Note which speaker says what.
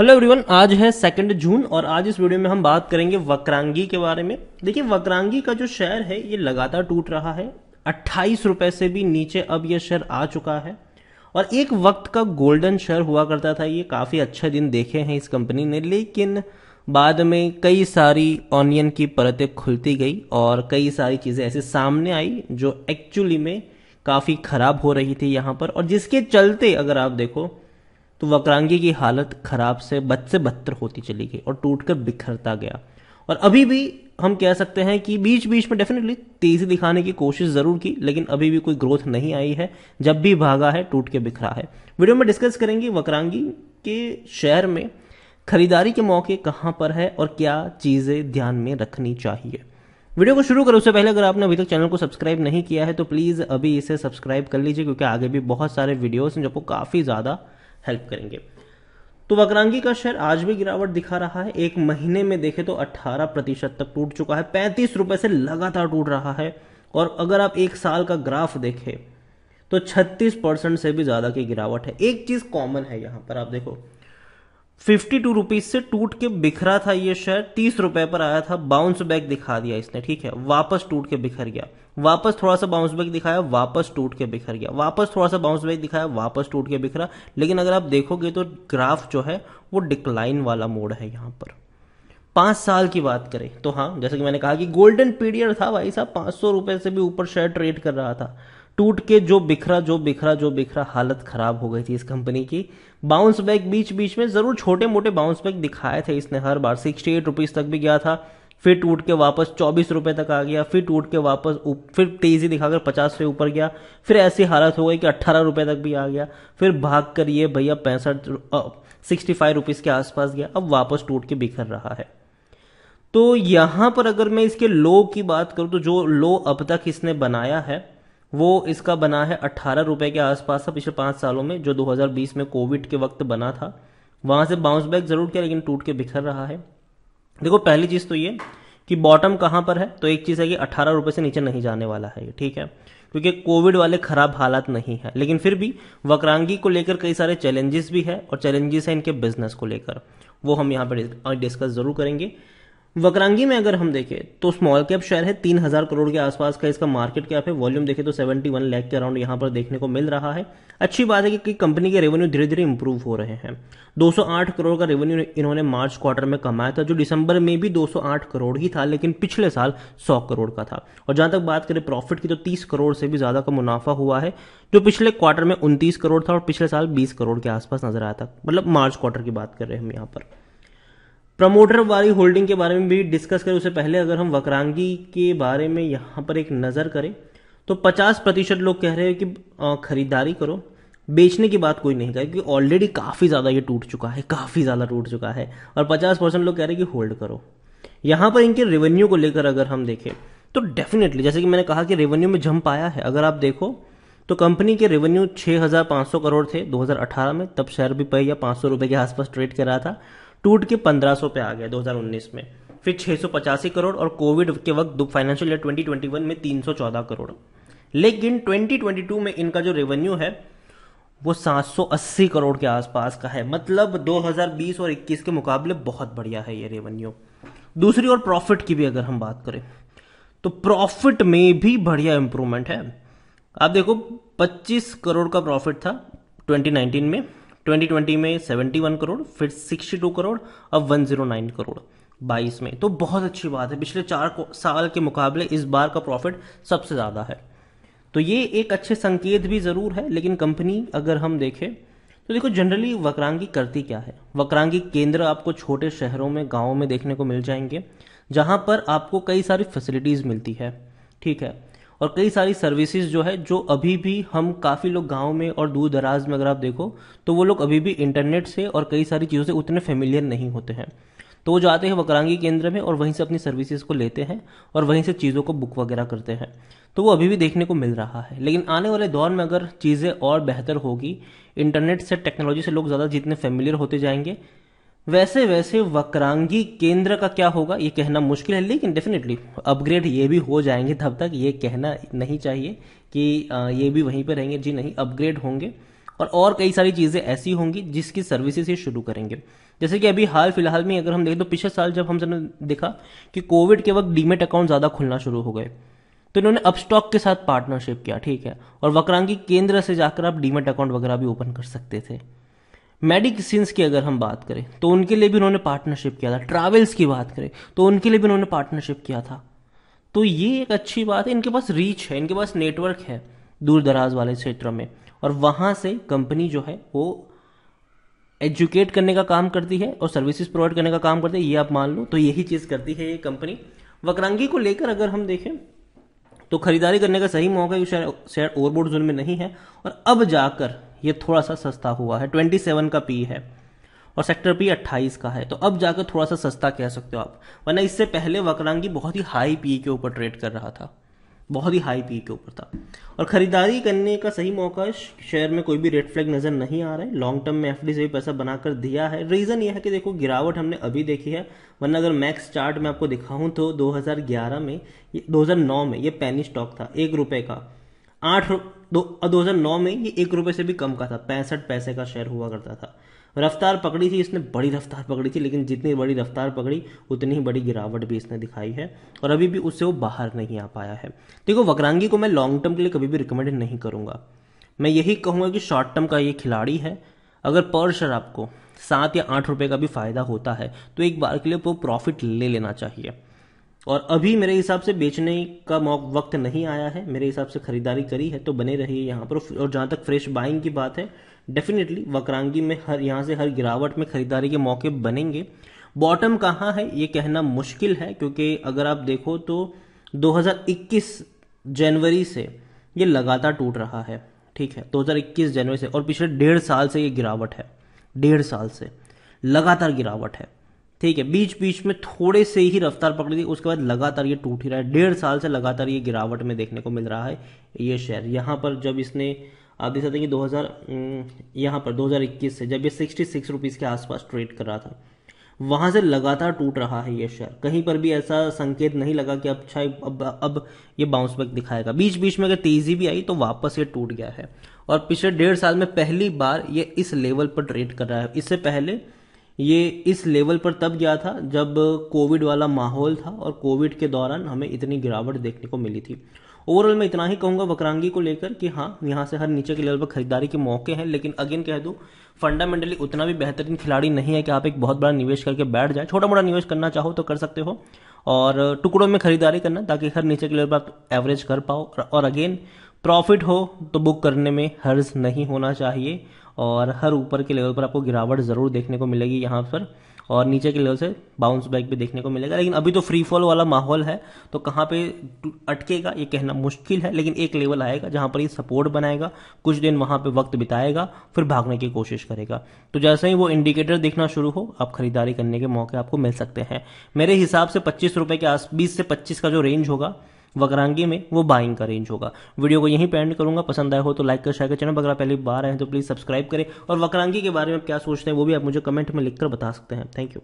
Speaker 1: hello everyone आज है second जून और आज इस वीडियो में हम बात करेंगे वक्रांगी के बारे में देखिए वक्रांगी का जो शेयर है ये लगातार टूट रहा है अट्ठाईस रुपए से भी नीचे अब ये शेयर आ चुका है और एक वक्त का गोल्डन शेयर हुआ करता था ये काफ़ी अच्छे दिन देखे हैं इस कंपनी ने लेकिन बाद में कई सारी ऑनियन की परतें खुलती गई और कई सारी चीज़ें ऐसे सामने आई जो एक्चुअली में काफ़ी ख़राब हो रही थी यहाँ पर और जिसके चलते अगर आप देखो तो वक्रांगी की हालत खराब से बद से बदतर होती चली गई और टूटकर बिखरता गया और अभी भी हम कह सकते हैं कि बीच बीच में डेफिनेटली तेजी दिखाने की कोशिश जरूर की लेकिन अभी भी कोई ग्रोथ नहीं आई है जब भी भागा है टूट के बिखरा है वीडियो में डिस्कस करेंगे वक्रांगी के शहर में खरीदारी के मौके कहाँ पर है और क्या चीज़ें ध्यान में रखनी चाहिए वीडियो को शुरू करें उससे पहले अगर आपने अभी तक चैनल को सब्सक्राइब नहीं किया है तो प्लीज़ अभी इसे सब्सक्राइब कर लीजिए क्योंकि आगे भी बहुत सारे वीडियोस हैं जो आपको काफ़ी ज़्यादा हेल्प करेंगे तो वक्रांगी का शेयर आज भी गिरावट दिखा रहा है एक महीने में देखे तो 18 प्रतिशत तक टूट चुका है पैंतीस रुपए से लगातार टूट रहा है और अगर आप एक साल का ग्राफ देखें तो 36 परसेंट से भी ज्यादा की गिरावट है एक चीज कॉमन है यहां पर आप देखो फिफ्टी टू रुपीज से टूट के बिखरा था यह शेयर तीस रुपए पर आया था बाउंस बैक दिखा दिया इसने ठीक है वापस टूट के बिखर गया वापस थोड़ा सा बाउंस बैक दिखाया वापस टूट के बिखर गया वापस थोड़ा सा बाउंस बैक दिखाया वापस टूट के बिखरा लेकिन अगर आप देखोगे तो ग्राफ जो है वो डिक्लाइन वाला मोड है यहाँ पर पांच साल की बात करें तो हाँ जैसे कि मैंने कहा कि गोल्डन पीरियड था भाई साहब पांच सौ रुपए से भी ऊपर शेयर ट्रेड कर रहा था टूट के जो बिखरा जो बिखरा जो बिखरा हालत खराब हो गई थी इस कंपनी की बाउंस बैक बीच बीच में जरूर छोटे मोटे बाउंस बैक दिखाए थे इसने हर बार सिक्सटी एट रुपीज तक भी गया था फिर टूट के वापस चौबीस रुपए तक आ गया फिर टूट के वापस फिर तेजी दिखाकर पचास से ऊपर गया फिर ऐसी हालत हो गई कि अट्ठारह रुपए तक भी आ गया फिर भाग कर ये भैया पैंसठ सिक्सटी फाइव रुपीज़ के आसपास गया अब वापस टूट के बिखर रहा है तो यहाँ पर अगर मैं इसके लो की बात करूँ तो जो लो अब तक इसने बनाया है वो इसका बना है अट्ठारह रुपये के आसपास था पिछले पाँच सालों में जो 2020 में कोविड के वक्त बना था वहाँ से बाउंस बैक ज़रूर किया लेकिन टूट के बिखर रहा है देखो पहली चीज़ तो ये कि बॉटम कहाँ पर है तो एक चीज़ है कि अठारह रुपए से नीचे नहीं जाने वाला है ये ठीक है क्योंकि कोविड वाले खराब हालात नहीं है लेकिन फिर भी वक्रांगी को लेकर कई सारे चैलेंजेस भी है और चैलेंजेस है इनके बिजनेस को लेकर वो हम यहाँ पर डिस्कस जरूर करेंगे वक्रांगी में अगर हम देखें तो स्मॉल कैप शेयर है तीन हजार करोड़ के आसपास का इसका मार्केट कैप है वॉल्यूम देखें तो सेवेंटी वन लैख के अराउंड यहाँ पर देखने को मिल रहा है अच्छी बात है कि कंपनी के रेवेन्यू धीरे धीरे इंप्रूव हो रहे हैं 208 करोड़ का रेवेन्यू इन्होंने मार्च क्वार्टर में कमाया था जो दिसंबर में भी 208 करोड़ ही था लेकिन पिछले साल 100 करोड़ का था और जहां तक बात करें प्रॉफिट की तो 30 करोड़ से भी ज्यादा का मुनाफा हुआ है जो पिछले क्वार्टर में उनतीस करोड़ था और पिछले साल बीस करोड़ के आसपास नजर आया था मतलब मार्च क्वार्टर की बात कर रहे हैं हम यहाँ पर प्रमोटर वाली होल्डिंग के बारे में भी डिस्कस करें उससे पहले अगर हम वक्रांगी के बारे में यहाँ पर एक नज़र करें तो 50 प्रतिशत लोग कह रहे हैं कि खरीदारी करो बेचने की बात कोई नहीं कह क्योंकि ऑलरेडी काफ़ी ज़्यादा ये टूट चुका है काफ़ी ज़्यादा टूट चुका है और 50 परसेंट लोग कह रहे हैं कि होल्ड करो यहाँ पर इनके रेवेन्यू को लेकर अगर हम देखें तो डेफिनेटली जैसे कि मैंने कहा कि रेवेन्यू में जंप आया है अगर आप देखो तो कंपनी के रेवेन्यू 6,500 करोड़ थे 2018 में तब शेयर भी पे या पाँच सौ रुपये के आसपास ट्रेड कर रहा था टूट के पंद्रह पे आ गया दो में फिर छह करोड़ और कोविड के वक्त फाइनेंशियल ईयर ट्वेंटी में तीन करोड़ लेकिन 2022 में इनका जो रेवेन्यू है वो 780 करोड़ के आसपास का है मतलब 2020 और 21 के मुकाबले बहुत बढ़िया है ये रेवेन्यू दूसरी ओर प्रॉफिट की भी अगर हम बात करें तो प्रॉफिट में भी बढ़िया इंप्रूवमेंट है आप देखो 25 करोड़ का प्रॉफिट था 2019 में 2020 में 71 करोड़ फिर 62 करोड़ अब 109 करोड़ बाईस में तो बहुत अच्छी बात है पिछले चार साल के मुकाबले इस बार का प्रॉफिट सबसे ज़्यादा है तो ये एक अच्छे संकेत भी ज़रूर है लेकिन कंपनी अगर हम देखें तो देखो जनरली वक्रांगी करती क्या है वक्रांगी केंद्र आपको छोटे शहरों में गाँव में देखने को मिल जाएंगे जहां पर आपको कई सारी फैसिलिटीज़ मिलती है ठीक है और कई सारी सर्विसेज जो है जो अभी भी हम काफ़ी लोग गांव में और दूर दराज में अगर आप देखो तो वो लोग अभी भी इंटरनेट से और कई सारी चीज़ों से उतने फेमिलियर नहीं होते हैं तो वो जाते हैं वकरांगी केंद्र में और वहीं से अपनी सर्विसेज को लेते हैं और वहीं से चीज़ों को बुक वगैरह करते हैं तो वो अभी भी देखने को मिल रहा है लेकिन आने वाले दौर में अगर चीज़ें और बेहतर होगी इंटरनेट से टेक्नोलॉजी से लोग ज़्यादा जितने फेमिलियर होते जाएंगे वैसे वैसे वक्रांगी केंद्र का क्या होगा ये कहना मुश्किल है लेकिन डेफिनेटली अपग्रेड ये भी हो जाएंगे तब तक ये कहना नहीं चाहिए कि ये भी वहीं पर रहेंगे जी नहीं अपग्रेड होंगे और और कई सारी चीज़ें ऐसी होंगी जिसकी सर्विसेज ये शुरू करेंगे जैसे कि अभी हाल फिलहाल में अगर हम देखें तो पिछले साल जब हम सबने देखा कि कोविड के वक्त डीमेट अकाउंट ज़्यादा खुलना शुरू हो गए तो इन्होंने अपस्टॉक के साथ पार्टनरशिप किया ठीक है और वक्रांगी केंद्र से जाकर आप डीमेट अकाउंट वगैरह भी ओपन कर सकते थे मेडिसिन्स की अगर हम बात करें तो उनके लिए भी उन्होंने पार्टनरशिप किया था ट्रैवल्स की बात करें तो उनके लिए भी उन्होंने पार्टनरशिप किया था तो ये एक अच्छी बात है इनके पास रीच है इनके पास नेटवर्क है दूर दराज वाले क्षेत्र में और वहाँ से कंपनी जो है वो एजुकेट करने का काम करती है और सर्विसेज प्रोवाइड करने का काम करती है ये आप मान लो तो यही चीज़ करती है ये कंपनी वक्रांगी को लेकर अगर हम देखें तो खरीदारी करने का सही मौका शेयर ओवरबोर्ड जोन में नहीं है और अब जाकर ये थोड़ा सा सस्ता हुआ है ट्वेंटी सेवन का पी है और सेक्टर पी अट्ठाईस का है तो अब जाकर थोड़ा सा सस्ता कह सकते हो आप वरना इससे पहले वक्रांगी बहुत ही हाई पी के ऊपर ट्रेड कर रहा था बहुत ही हाई पी के ऊपर था और खरीदारी करने का सही मौका शेयर में कोई भी रेड फ्लैग नजर नहीं आ रहा है लॉन्ग टर्म में एफडी से भी पैसा बनाकर दिया है रीजन यह है कि देखो गिरावट हमने अभी देखी है वरना अगर मैक्स चार्ट में आपको दिखाऊं तो 2011 में 2009 में ये पैनी स्टॉक था एक रुपए का आठ दो हजार नौ में ये एक रुपये से भी कम का था पैंसठ पैसे का शेयर हुआ करता था रफ्तार पकड़ी थी इसने बड़ी रफ्तार पकड़ी थी लेकिन जितनी बड़ी रफ्तार पकड़ी उतनी ही बड़ी गिरावट भी इसने दिखाई है और अभी भी उससे वो बाहर नहीं आ पाया है देखो वक्रांगी को मैं लॉन्ग टर्म के लिए कभी भी रिकमेंड नहीं करूँगा मैं यही कहूँगा कि शॉर्ट टर्म का ये खिलाड़ी है अगर पर शेयर आपको सात या आठ रुपये का भी फायदा होता है तो एक बार के लिए वो प्रॉफिट ले लेना चाहिए और अभी मेरे हिसाब से बेचने का वक्त नहीं आया है मेरे हिसाब से खरीदारी करी है तो बने रहिए यहाँ पर और जहाँ तक फ्रेश बाइंग की बात है डेफिनेटली वक्रांगी में हर यहाँ से हर गिरावट में खरीदारी के मौके बनेंगे बॉटम कहाँ है ये कहना मुश्किल है क्योंकि अगर आप देखो तो 2021 जनवरी से ये लगातार टूट रहा है ठीक है 2021 जनवरी से और पिछले डेढ़ साल से ये गिरावट है डेढ़ साल से लगातार गिरावट है ठीक है बीच बीच में थोड़े से ही रफ्तार पकड़ी थी उसके बाद लगातार ये टूट ही रहा है डेढ़ साल से लगातार ये गिरावट में देखने को मिल रहा है ये शेयर यहाँ पर जब इसने आप देख सकते हैं कि 2000 हम्म, यहाँ पर 2021 से जब ये सिक्सटी सिक्स रुपीज़ के आसपास ट्रेड कर रहा था वहां से लगातार टूट रहा है ये शेयर कहीं पर भी ऐसा संकेत नहीं लगा कि अब अच्छा अब अब ये बाउंस बैक दिखाएगा बीच बीच में अगर तेज़ी भी आई तो वापस ये टूट गया है और पिछले डेढ़ साल में पहली बार ये इस लेवल पर ट्रेड कर रहा है इससे पहले ये इस लेवल पर तब गया था जब कोविड वाला माहौल था और कोविड के दौरान हमें इतनी गिरावट देखने को मिली थी ओवरऑल मैं इतना ही कहूंगा वक्रांगी को लेकर कि हाँ यहाँ से हर नीचे के लेवल पर खरीदारी के मौके हैं लेकिन अगेन कह दूँ फंडामेंटली उतना भी बेहतरीन खिलाड़ी नहीं है कि आप एक बहुत बड़ा निवेश करके बैठ जाए छोटा मोटा निवेश करना चाहो तो कर सकते हो और टुकड़ों में खरीदारी करना ताकि हर नीचे के लेवल पर आप एवरेज कर पाओ और अगेन प्रॉफिट हो तो बुक करने में हर्ज नहीं होना चाहिए और हर ऊपर के लेवल पर आपको गिरावट ज़रूर देखने को मिलेगी यहाँ पर और नीचे के लेवल से बाउंस बैक भी देखने को मिलेगा लेकिन अभी तो फ्री फॉल वाला माहौल है तो कहाँ पे अटकेगा ये कहना मुश्किल है लेकिन एक लेवल आएगा जहाँ पर ये सपोर्ट बनाएगा कुछ दिन वहाँ पे वक्त बिताएगा फिर भागने की कोशिश करेगा तो जैसे ही वो इंडिकेटर देखना शुरू हो आप खरीदारी करने के मौके आपको मिल सकते हैं मेरे हिसाब से पच्चीस के आस बीस से पच्चीस का जो रेंज होगा वक्रांगी में वो बाइंग का रेंज होगा वीडियो को यहीं पेंड करूंगा पसंद आया हो तो लाइक कर शेयर कर चैनल आप पहली बार आए तो प्लीज़ सब्सक्राइब करें और वक्रांगी के बारे में आप क्या सोचते हैं वो भी आप मुझे कमेंट में लिखकर बता सकते हैं थैंक यू